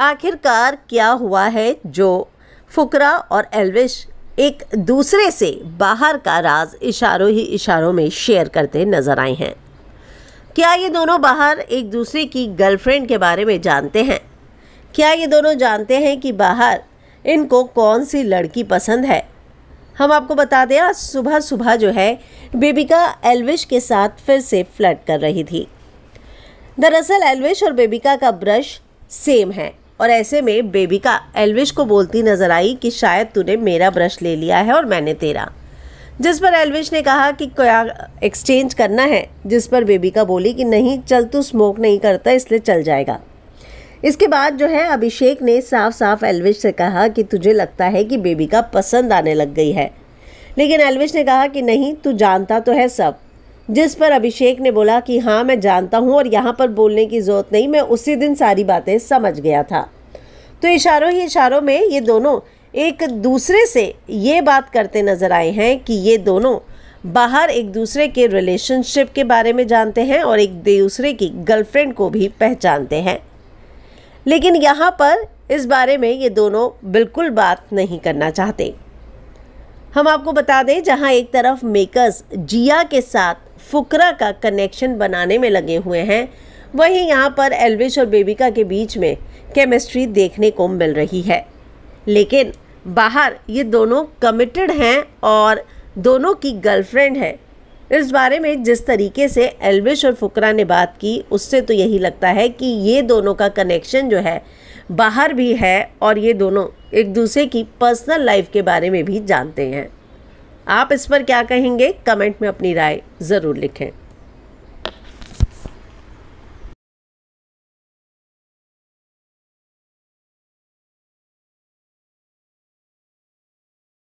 आखिरकार क्या हुआ है जो फुकरा और एलविश एक दूसरे से बाहर का राज इशारों ही इशारों में शेयर करते नजर आए हैं क्या ये दोनों बाहर एक दूसरे की गर्लफ्रेंड के बारे में जानते हैं क्या ये दोनों जानते हैं कि बाहर इनको कौन सी लड़की पसंद है हम आपको बता दें आज सुबह सुबह जो है बेबिका एलविश के साथ फिर से फ्लर्ट कर रही थी दरअसल एलविश और बेबिका का ब्रश सेम है और ऐसे में बेबिका एलविश को बोलती नजर आई कि शायद तूने मेरा ब्रश ले लिया है और मैंने तेरा जिस पर एलविश ने कहा कि क्या एक्सचेंज करना है जिस पर बेबिका बोली कि नहीं चल तू स्मोक नहीं करता इसलिए चल जाएगा इसके बाद जो है अभिषेक ने साफ साफ एलविश से कहा कि तुझे लगता है कि बेबिका पसंद आने लग गई है लेकिन एलविश ने कहा कि नहीं तू जानता तो है सब जिस पर अभिषेक ने बोला कि हाँ मैं जानता हूँ और यहाँ पर बोलने की ज़रूरत नहीं मैं उसी दिन सारी बातें समझ गया था तो इशारों ही इशारों में ये दोनों एक दूसरे से ये बात करते नज़र आए हैं कि ये दोनों बाहर एक दूसरे के रिलेशनशिप के बारे में जानते हैं और एक दूसरे की गर्लफ्रेंड को भी पहचानते हैं लेकिन यहाँ पर इस बारे में ये दोनों बिल्कुल बात नहीं करना चाहते हम आपको बता दें जहाँ एक तरफ मेकर्स जिया के साथ फुकरा का कनेक्शन बनाने में लगे हुए हैं वहीं यहाँ पर एल्विश और बेबिका के बीच में केमिस्ट्री देखने को मिल रही है लेकिन बाहर ये दोनों कमिटेड हैं और दोनों की गर्लफ्रेंड है इस बारे में जिस तरीके से एल्विश और फुकरा ने बात की उससे तो यही लगता है कि ये दोनों का कनेक्शन जो है बाहर भी है और ये दोनों एक दूसरे की पर्सनल लाइफ के बारे में भी जानते हैं आप इस पर क्या कहेंगे कमेंट में अपनी राय ज़रूर लिखें